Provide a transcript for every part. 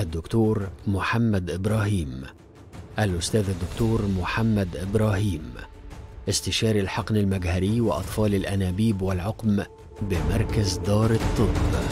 الدكتور محمد إبراهيم الأستاذ الدكتور محمد إبراهيم استشاري الحقن المجهري وأطفال الأنابيب والعقم بمركز دار الطب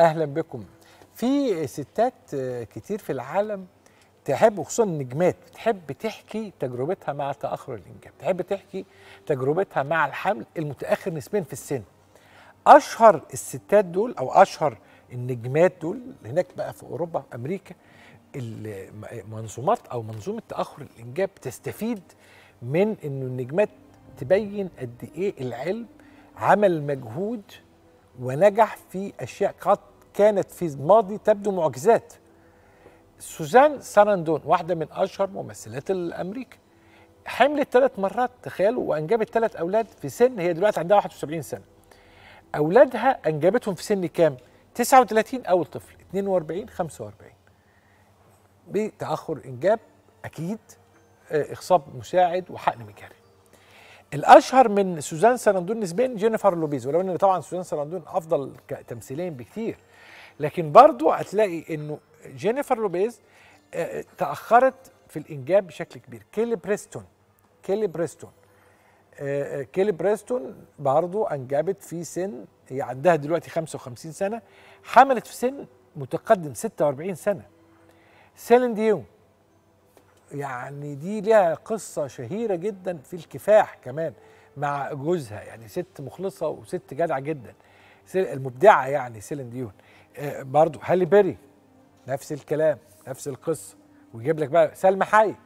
اهلا بكم في ستات كتير في العالم تحب وخصوصا النجمات تحب تحكي تجربتها مع تاخر الانجاب تحب تحكي تجربتها مع الحمل المتاخر نسبيا في السن اشهر الستات دول او اشهر النجمات دول هناك بقى في اوروبا امريكا المنظومات او منظومه تاخر الانجاب تستفيد من انه النجمات تبين قد ايه العلم عمل مجهود ونجح في اشياء قد كانت في الماضي تبدو معجزات سوزان ساراندون واحدة من أشهر ممثلات الأمريكا حملت ثلاث مرات تخيلوا وأنجبت ثلاث أولاد في سن هي دلوقتي عندها 71 سنة أولادها أنجبتهم في سن كام؟ 39 أول طفل 42 45 بتأخر إنجاب أكيد آه، إخصاب مساعد وحقن مجاري الاشهر من سوزان سراندون نسبيا جينيفر لوبيز ولو ان طبعا سوزان سراندون افضل تمثيليا بكثير لكن برضو هتلاقي انه جينيفر لوبيز آه، تاخرت في الانجاب بشكل كبير كيلي بريستون كيلي بريستون آه، آه، كيلي بريستون برضو انجبت في سن هي عندها دلوقتي 55 سنه حملت في سن متقدم 46 سنه سيلين ديون يعني دي لها قصة شهيرة جدا في الكفاح كمان مع جوزها يعني ست مخلصة وست جدعة جدا المبدعة يعني سيلين ديون آه، برضو هالي بيري نفس الكلام نفس القصة ويجيب لك بقى سلمى حايك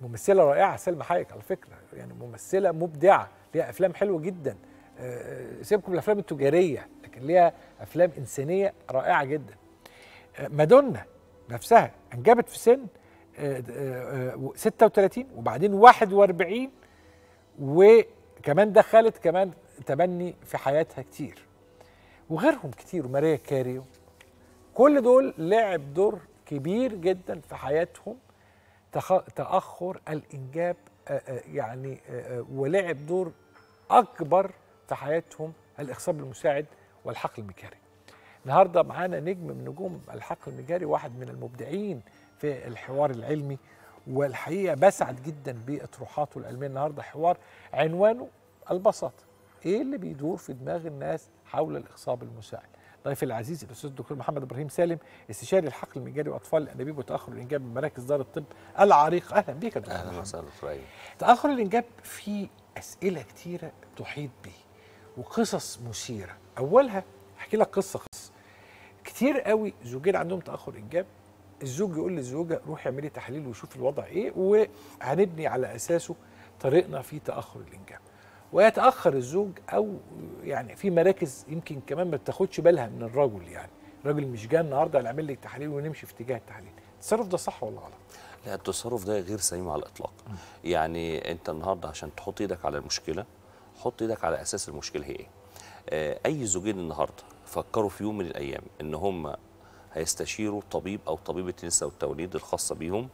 ممثلة رائعة سلمى حايك على فكرة يعني ممثلة مبدعة ليها أفلام حلوة جدا آه، آه، سيبكم من الأفلام التجارية لكن ليها أفلام إنسانية رائعة جدا مادونا نفسها انجبت في سن 36 وبعدين 41 وكمان دخلت كمان تبني في حياتها كتير وغيرهم كتير ماريا كاريو كل دول لعب دور كبير جدا في حياتهم تاخر الانجاب يعني ولعب دور اكبر في حياتهم الاخصاب المساعد والحقل المجاري النهارده معانا نجم من نجوم الحقل المجاري واحد من المبدعين في الحوار العلمي والحقيقه بسعد جدا باطروحاته العلميه النهارده حوار عنوانه البساطه ايه اللي بيدور في دماغ الناس حول الاخصاب المساعد ضيف العزيز الاستاذ الدكتور محمد ابراهيم سالم استشاري الحقل المجاري واطفال الانابيب وتاخر الانجاب من مراكز دار الطب العريق اهلا بيك يا دكتور اهلا وسهلا تاخر الانجاب فيه اسئله كتيره تحيط به وقصص مثيره اولها احكي لك قصه خاصه كتير قوي زوجين عندهم تاخر انجاب الزوج يقول للزوجه روحي اعملي تحليل وشوفي الوضع ايه وهنبني على اساسه طريقنا في تاخر الانجاب ويتاخر الزوج او يعني في مراكز يمكن كمان ما بتاخدش بالها من الرجل يعني الراجل مش جاي النهارده اللي لك تحاليل ونمشي في اتجاه التحاليل التصرف ده صح ولا غلط لا التصرف ده غير سليم على الاطلاق م. يعني انت النهارده عشان تحط ايدك على المشكله حط ايدك على اساس المشكله هي ايه آه، اي زوجين النهارده فكروا في يوم من الايام ان هم هيستشيروا طبيب او طبيبه النساء والتوليد الخاصه بيهم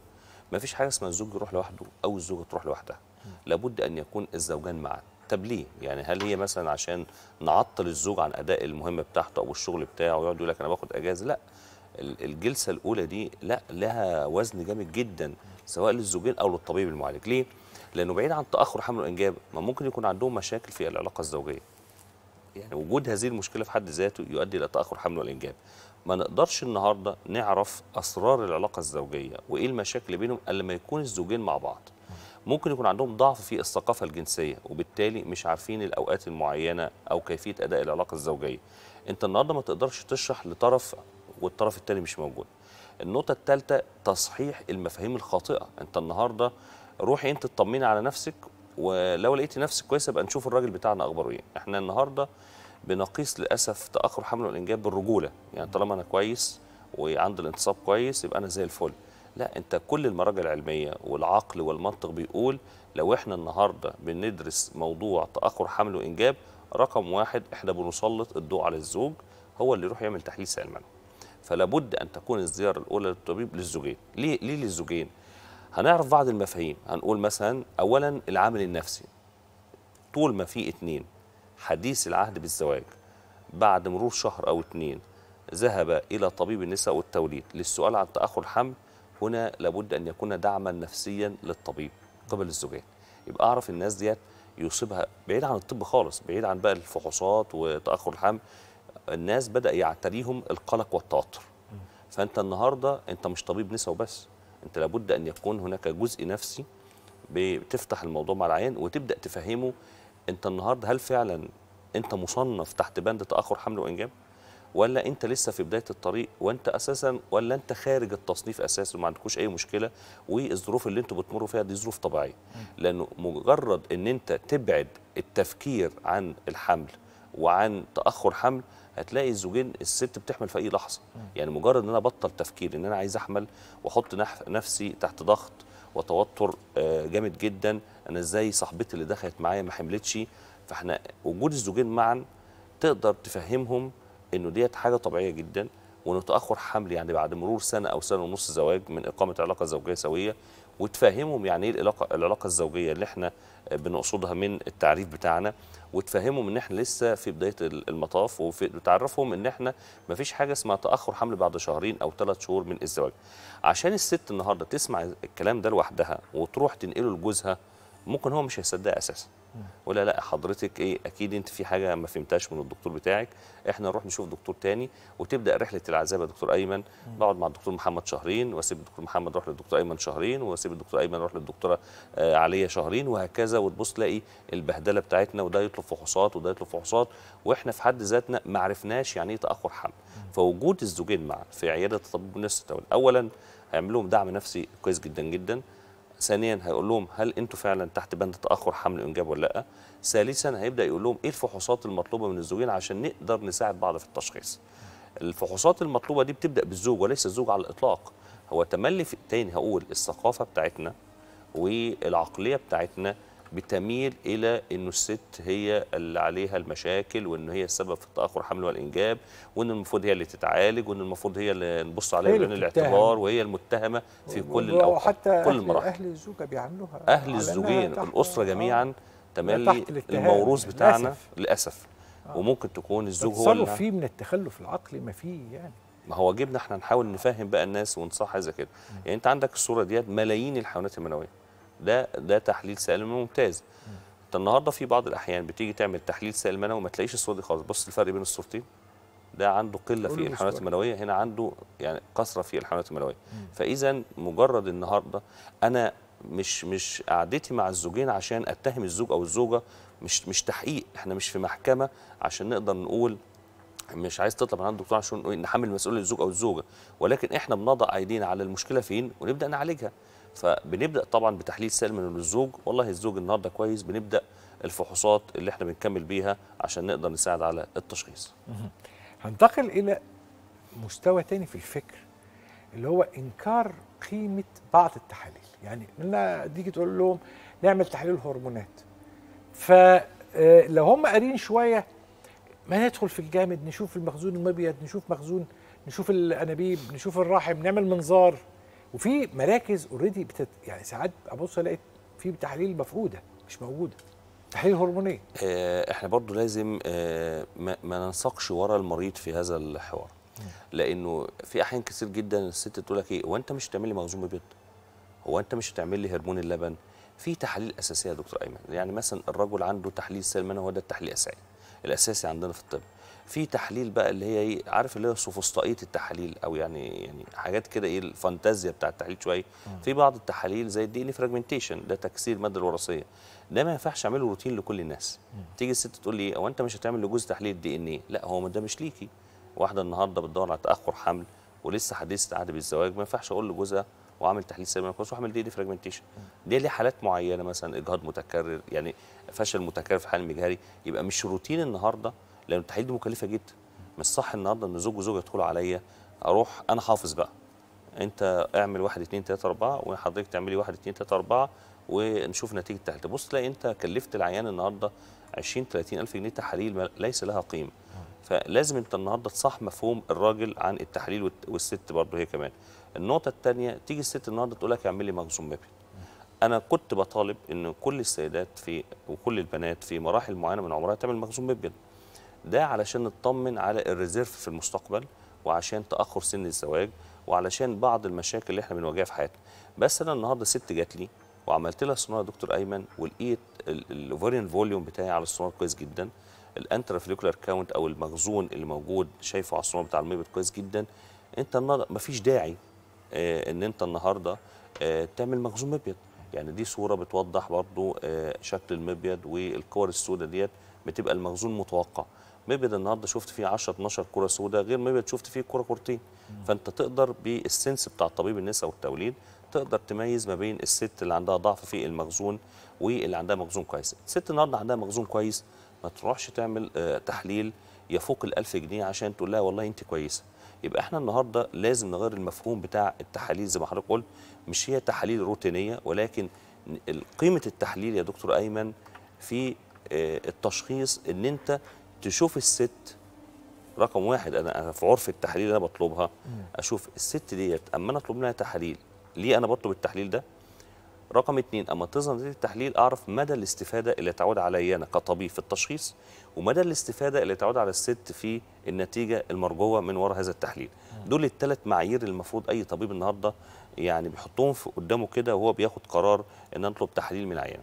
ما فيش حاجه اسمها الزوج يروح لوحده او الزوجه تروح لوحدها لابد ان يكون الزوجان معا طب ليه يعني هل هي مثلا عشان نعطل الزوج عن اداء المهمه بتاعته او الشغل بتاعه ويقعد يقول لك انا باخد اجازه لا الجلسه الاولى دي لا لها وزن جامد جدا سواء للزوجين او للطبيب المعالج ليه لانه بعيد عن تاخر حمل الانجاب ما ممكن يكون عندهم مشاكل في العلاقه الزوجيه يعني وجود هذه المشكله في حد ذاته يؤدي الى تاخر حمل والانجاب ما نقدرش النهارده نعرف اسرار العلاقه الزوجيه وايه المشاكل اللي بينهم الا لما يكون الزوجين مع بعض ممكن يكون عندهم ضعف في الثقافه الجنسيه وبالتالي مش عارفين الاوقات المعينه او كيفيه اداء العلاقه الزوجيه انت النهارده ما تقدرش تشرح لطرف والطرف الثاني مش موجود النقطه الثالثه تصحيح المفاهيم الخاطئه انت النهارده روحي انت تطمني على نفسك ولو لقيت نفسك كويسه يبقى نشوف الراجل بتاعنا اخباره ايه احنا النهارده بنقيس للاسف تاخر حمل الانجاب بالرجوله يعني طالما انا كويس وعندي الانتصاب كويس يبقى انا زي الفل لا انت كل المراجع العلميه والعقل والمنطق بيقول لو احنا النهارده بندرس موضوع تاخر حمل وانجاب رقم واحد احنا بنسلط الضوء على الزوج هو اللي يروح يعمل تحليل سائل فلا فلابد ان تكون الزياره الاولى للطبيب للزوجين ليه ليه للزوجين هنعرف بعض المفاهيم هنقول مثلا أولا العامل النفسي طول ما في اتنين حديث العهد بالزواج بعد مرور شهر أو اتنين ذهب إلى طبيب النساء والتوليد للسؤال عن تأخر الحمل هنا لابد أن يكون دعما نفسيا للطبيب قبل الزوجين يبقى أعرف الناس ديت يصيبها بعيد عن الطب خالص بعيد عن بقى الفحوصات وتأخر الحمل الناس بدأ يعتريهم القلق والتوتر فأنت النهاردة أنت مش طبيب نساء وبس انت لابد ان يكون هناك جزء نفسي بتفتح الموضوع مع العيان وتبدا تفهمه انت النهارده هل فعلا انت مصنف تحت بند تاخر حمل وانجاب ولا انت لسه في بدايه الطريق وانت اساسا ولا انت خارج التصنيف اساسا وما عندكوش اي مشكله والظروف اللي انتوا بتمروا فيها دي ظروف طبيعيه لانه مجرد ان انت تبعد التفكير عن الحمل وعن تاخر حمل هتلاقي الزوجين الست بتحمل في اي لحظه يعني مجرد ان انا بطل تفكير ان انا عايز احمل واحط نفسي تحت ضغط وتوتر آه، جامد جدا انا ازاي صاحبتي اللي دخلت معايا ما حملتش فاحنا وجود الزوجين معا تقدر تفهمهم انه ديت حاجه طبيعيه جدا وان تاخر حمل يعني بعد مرور سنه او سنه ونص زواج من اقامه علاقه زوجيه سويه وتفهمهم يعني ايه العلاقه العلاقه الزوجيه اللي احنا بنقصدها من التعريف بتاعنا وتفهمهم ان احنا لسه في بدايه المطاف وتعرفهم ان احنا ما فيش حاجه اسمها تاخر حمل بعد شهرين او ثلاث شهور من الزواج عشان الست النهارده تسمع الكلام ده لوحدها وتروح تنقله لجوزها ممكن هو مش هيصدقها اساسا ولا لا حضرتك ايه اكيد انت في حاجه ما فهمتهاش من الدكتور بتاعك احنا نروح نشوف دكتور تاني وتبدا رحله العزاء يا دكتور ايمن بقعد مع الدكتور محمد شهرين واسيب الدكتور محمد اروح للدكتور ايمن شهرين واسيب الدكتور ايمن اروح للدكتوره آه عليا شهرين وهكذا وتبص تلاقي البهدله بتاعتنا وده يطلب فحوصات وده يطلب فحوصات واحنا في حد ذاتنا ما عرفناش يعني ايه تاخر حمل فوجود الزوجين معا في عياده طبيب النساء اولا هيعمل لهم دعم نفسي كويس جدا جدا ثانيا هيقول لهم هل انتوا فعلا تحت بند تاخر حمل وانجاب ولا لا ثالثا هيبدا يقول لهم ايه الفحوصات المطلوبه من الزوجين عشان نقدر نساعد بعض في التشخيص الفحوصات المطلوبه دي بتبدا بالزوج وليس الزوج على الاطلاق هو تملي في تاني هقول الثقافه بتاعتنا والعقليه بتاعتنا بتميل الى انه الست هي اللي عليها المشاكل وان هي السبب في تاخر حمل والانجاب وان المفروض هي اللي تتعالج وان المفروض هي اللي نبص عليها بعين الاعتبار وهي المتهمه في كل الاوقات كل المراحل اهل الزوجه بيعاملوها اهل الزوجين الاسره آه، جميعا تملي الموروث بتاعنا للاسف, آه. وممكن تكون الزوج هو اللي فيه من التخلف العقلي ما فيه يعني ما هو واجبنا احنا نحاول نفهم بقى الناس ونصحح زي كده يعني انت عندك الصوره ديت ملايين الحيوانات المنويه ده ده تحليل سالم ممتاز انت النهارده في بعض الاحيان بتيجي تعمل تحليل سالم منوي وما تلاقيش الصوره دي خالص بص الفرق بين الصورتين ده عنده قله في الحيوانات المنويه هنا عنده يعني كثره في الحيوانات المنويه فاذا مجرد النهارده انا مش مش قعدتي مع الزوجين عشان اتهم الزوج او الزوجه مش مش تحقيق احنا مش في محكمه عشان نقدر نقول مش عايز تطلع من عند الدكتور عشان نحمل مسؤوليه الزوج او الزوجه ولكن احنا بنضع ايدينا على المشكله فين ونبدا نعالجها فبنبدا طبعا بتحليل سلمي للزوج والله الزوج النهارده كويس بنبدا الفحوصات اللي احنا بنكمل بيها عشان نقدر نساعد على التشخيص هنتقل الى مستوى تاني في الفكر اللي هو انكار قيمه بعض التحاليل يعني لما تيجي تقول لهم نعمل تحليل هرمونات فلو آه، هم قارين شويه ما ندخل في الجامد نشوف المخزون المبيض نشوف مخزون نشوف الانابيب نشوف الرحم نعمل منظار وفي مراكز اوريدي بتت... يعني ساعات ابص الاقي في تحاليل مفقوده مش موجوده تحاليل هرمونيه آه، احنا برضو لازم آه، ما, ما ننسقش ورا المريض في هذا الحوار لانه في احيان كثير جدا الست تقول لك ايه هو انت مش هتعمل لي مخزون بيض هو انت مش هتعمل لي هرمون اللبن في تحاليل اساسيه يا دكتور ايمن يعني مثلا الرجل عنده تحليل سلمان هو ده التحليل الاساسي الاساسي عندنا في الطب في تحليل بقى اللي هي ايه عارف اللي هي سوفسطائيه التحاليل او يعني يعني حاجات كده ايه الفانتازيا بتاع التحليل شويه في بعض التحاليل زي الدي ان فراجمنتيشن ده تكسير الماده الوراثيه ده ما ينفعش اعمله روتين لكل الناس مم. تيجي الست تقول لي هو انت مش هتعمل لجوز تحليل دي ان إيه؟ لا هو ده مش ليكي واحده النهارده بتدور على تاخر حمل ولسه حديثه عهد بالزواج ما ينفعش اقول لجوزها واعمل تحليل سيرم كويس واعمل دي ان فراجمنتيشن دي ليه حالات معينه مثلا اجهاض متكرر يعني فشل متكرر في حال مجهري يبقى مش روتين النهارده لان التحاليل دي مكلفه جدا مش صح النهارده ان زوج وزوجه يدخلوا عليا اروح انا حافظ بقى انت اعمل 1 2 3 4 وحضرتك تعملي 1 2 3 4 ونشوف نتيجه التحاليل تبص تلاقي انت كلفت العيان النهارده 20 30 الف جنيه تحاليل ليس لها قيمه فلازم انت النهارده تصح مفهوم الراجل عن التحاليل والست برضه هي كمان النقطه الثانيه تيجي الست النهارده تقول لك اعملي مخزون مبيض انا كنت بطالب ان كل السيدات في وكل البنات في مراحل معينه من عمرها تعمل مخزون مبيض ده علشان نطمن على الريزيرف في المستقبل وعشان تاخر سن الزواج وعلشان بعض المشاكل اللي احنا بنواجهها في حياتنا بس انا النهارده ست جات لي وعملت لها صناعه دكتور ايمن ولقيت الاوفرين فوليوم بتاعي على الصناعه كويس جدا الانترافليكولار كاونت او المخزون اللي موجود شايفه على الصناعه بتاع المبيض كويس جدا انت النهارده فيش داعي آه ان انت النهارده آه تعمل مخزون مبيض يعني دي صوره بتوضح برضو آه شكل المبيض والكور السوداء ديت بتبقى المخزون متوقع مبيض النهارده شفت فيه 10 12 كره سوداء غير مبيض شفت فيه كره كورتين فانت تقدر بالسنس بتاع طبيب النساء والتوليد تقدر تميز ما بين الست اللي عندها ضعف في المخزون واللي عندها مخزون كويس الست النهارده عندها مخزون كويس ما تروحش تعمل آه، تحليل يفوق ال1000 جنيه عشان تقول لها والله انت كويسه يبقى احنا النهارده لازم نغير المفهوم بتاع التحاليل زي ما حضرتك قلت مش هي تحاليل روتينيه ولكن قيمه التحليل يا دكتور ايمن في آه، التشخيص ان انت تشوف الست رقم واحد انا في عرف التحليل اللي انا بطلبها اشوف الست ديت اما انا اطلب منها تحاليل ليه انا بطلب التحليل ده؟ رقم اثنين اما تظهر نتيجه التحليل اعرف مدى الاستفاده اللي تعود عليا انا كطبيب في التشخيص ومدى الاستفاده اللي تعود على الست في النتيجه المرجوه من وراء هذا التحليل دول الثلاث معايير اللي المفروض اي طبيب النهارده يعني بيحطهم في قدامه كده وهو بياخد قرار ان اطلب تحليل من العيان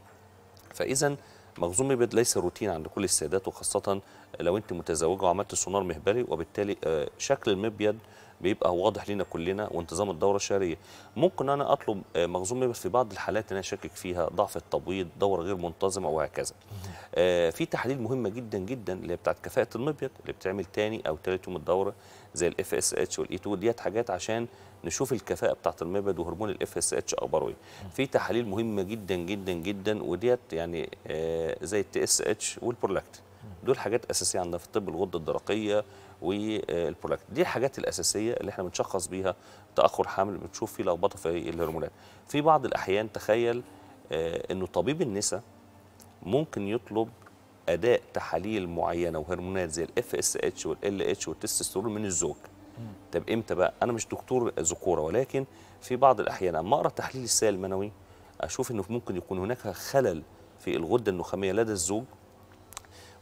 فاذا مخزون مبيض ليس روتين عند كل السيدات وخاصه لو انت متزوجه وعملت سونار مهبلي وبالتالي آه، شكل المبيض بيبقى واضح لينا كلنا وانتظام الدوره الشهريه ممكن انا اطلب آه، مخزون بس في بعض الحالات اللي انا شاكك فيها ضعف التبويض دوره غير منتظمه وهكذا آه، في تحاليل مهمه جدا جدا اللي هي بتاعت كفاءه المبيض اللي بتعمل تاني او ثالث يوم الدوره زي الاف اس اتش والاي 2 e ديت حاجات عشان نشوف الكفاءه بتاعت المبيض وهرمون الاف اس اتش اخباره في تحاليل مهمه جدا جدا جدا وديت يعني آه، زي التي اس اتش والبرولاكتين دول حاجات اساسيه عندنا في الطب الغده الدرقيه والبرولاكتين دي الحاجات الاساسيه اللي احنا بنشخص بيها تاخر حمل بنشوف فيه لخبطه في الهرمونات في بعض الاحيان تخيل آه، انه طبيب النساء ممكن يطلب اداء تحاليل معينه وهرمونات زي الاف اس اتش والال اتش والتستوستيرون من الزوج طب امتى بقى انا مش دكتور ذكوره ولكن في بعض الاحيان اما اقرا تحليل السائل المنوي اشوف انه ممكن يكون هناك خلل في الغده النخاميه لدى الزوج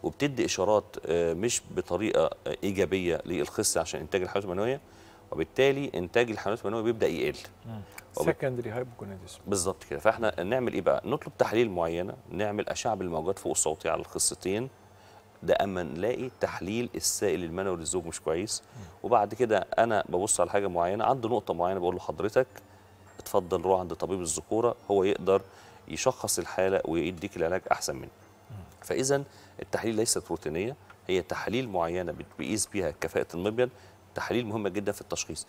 وبتدي اشارات آه، مش بطريقه آه، ايجابيه للخص عشان انتاج الحيوانات المنويه وبالتالي انتاج الحيوانات المنويه بيبدا يقل سكندري آه. هايبوكونيديزم بالظبط كده فاحنا نعمل ايه بقى نطلب تحاليل معينه نعمل اشعه بالموجات فوق الصوتي على الخصتين ده اما نلاقي تحليل السائل المنوي للزوج مش كويس وبعد كده انا ببص على حاجه معينه عنده نقطه معينه بقول له حضرتك اتفضل روح عند طبيب الذكوره هو يقدر يشخص الحاله ويديك العلاج احسن منه فاذا التحاليل ليست روتينيه هي تحاليل معينه بتقيس بيها كفاءه المبيض تحاليل مهمه جدا في التشخيص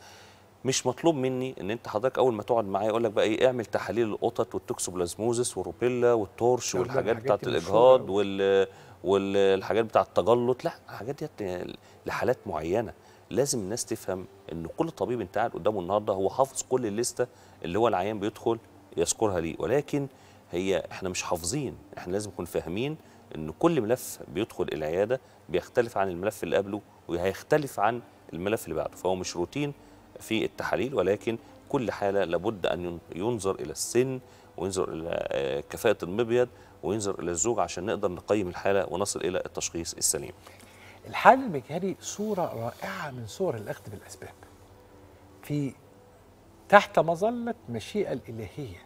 مش مطلوب مني ان انت حضرتك اول ما تقعد معايا اقول لك بقى ايه اعمل تحاليل القطط والتوكسوبلازموزس والروبيلا والتورش والحاجات بتاعه الاجهاض وال والحاجات بتاعه التجلط لا الحاجات ديت لحالات معينه لازم الناس تفهم ان كل طبيب انت قاعد قدامه النهارده هو حافظ كل الليسته اللي هو العيان بيدخل يذكرها ليه ولكن هي احنا مش حافظين احنا لازم نكون فاهمين ان كل ملف بيدخل العياده بيختلف عن الملف اللي قبله وهيختلف عن الملف اللي بعده فهو مش روتين في التحاليل ولكن كل حاله لابد ان ينظر الى السن وينظر الى آه، كفاءه المبيض وينظر الى الزوج عشان نقدر نقيم الحاله ونصل الى التشخيص السليم. الحال المجهري صورة رائعة من صور الأخذ بالأسباب في تحت مظلة مشيئة الإلهية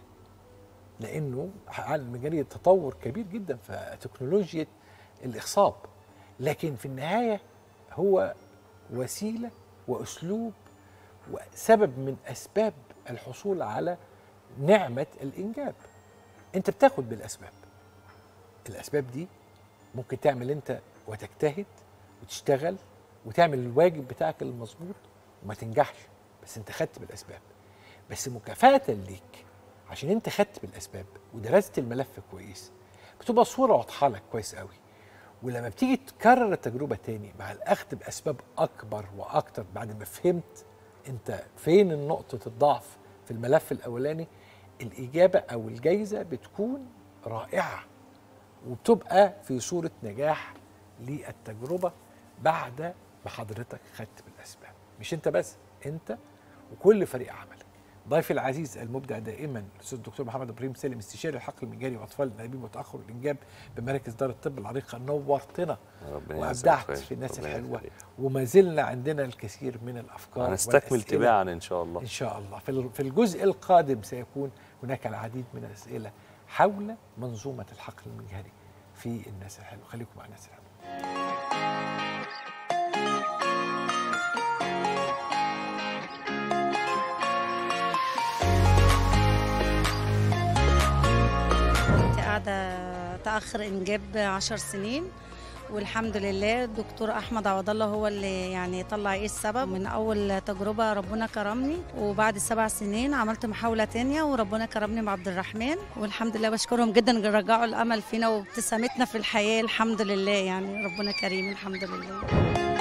لانه عالم مجاليه تطور كبير جدا في تكنولوجيا الاخصاب لكن في النهايه هو وسيله واسلوب وسبب من اسباب الحصول على نعمه الانجاب انت بتاخد بالاسباب الاسباب دي ممكن تعمل انت وتجتهد وتشتغل وتعمل الواجب بتاعك المظبوط وما تنجحش بس انت خدت بالاسباب بس مكافاه ليك عشان انت خدت بالاسباب ودرست الملف كويس بتبقى صوره واضحه لك كويس قوي ولما بتيجي تكرر التجربه تاني مع الاخذ باسباب اكبر واكتر بعد ما فهمت انت فين نقطه الضعف في الملف الاولاني الاجابه او الجايزه بتكون رائعه وبتبقى في صوره نجاح للتجربه بعد ما حضرتك خدت بالاسباب مش انت بس انت وكل فريق عملك ضيفي العزيز المبدع دائما الاستاذ الدكتور محمد ابراهيم سالم استشاري الحقل المجاني واطفال النائبين وتاخر الانجاب بمراكز دار الطب العريقه نورتنا وابدعت في الناس الحلوه وما زلنا عندنا الكثير من الافكار هنستكمل تباعا ان شاء الله ان شاء الله في الجزء القادم سيكون هناك العديد من الاسئله حول منظومه الحقل المجهري في الناس الحلوه خليكم مع الناس الحلوه بعد تاخر انجاب 10 سنين والحمد لله الدكتور احمد عوض الله هو اللي يعني طلع ايه السبب من اول تجربه ربنا كرمني وبعد سبع سنين عملت محاوله تانية وربنا كرمني مع عبد الرحمن والحمد لله بشكرهم جدا رجعوا الامل فينا وابتسامتنا في الحياه الحمد لله يعني ربنا كريم الحمد لله